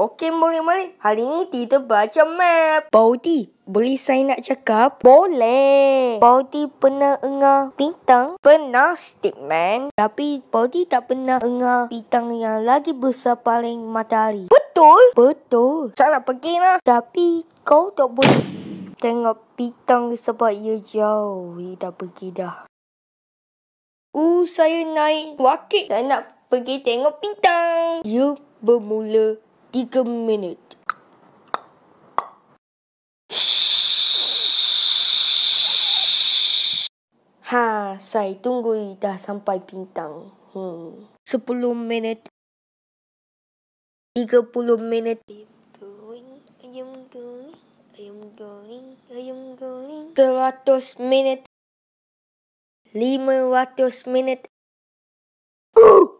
Okey, boleh-boleh. Hari ni kita baca map. Baudi, boleh saya nak cakap? Boleh. Baudi pernah dengar pintang, Pernah, Stickman. Tapi Baudi tak pernah dengar pintang yang lagi besar paling matahari. Betul? Betul. Saya nak pergi lah. Tapi kau tak boleh tengok pintang sebab ia jauh. Ia dah pergi dah. Uh, saya naik wakil. Saya nak pergi tengok pintang. You bermula tiga minit. Ha, saya tunggu dah sampai pintang. Hmm. Sepuluh minit. Tiga puluh minit. Seratus minit. Lima ratus minit. Uh!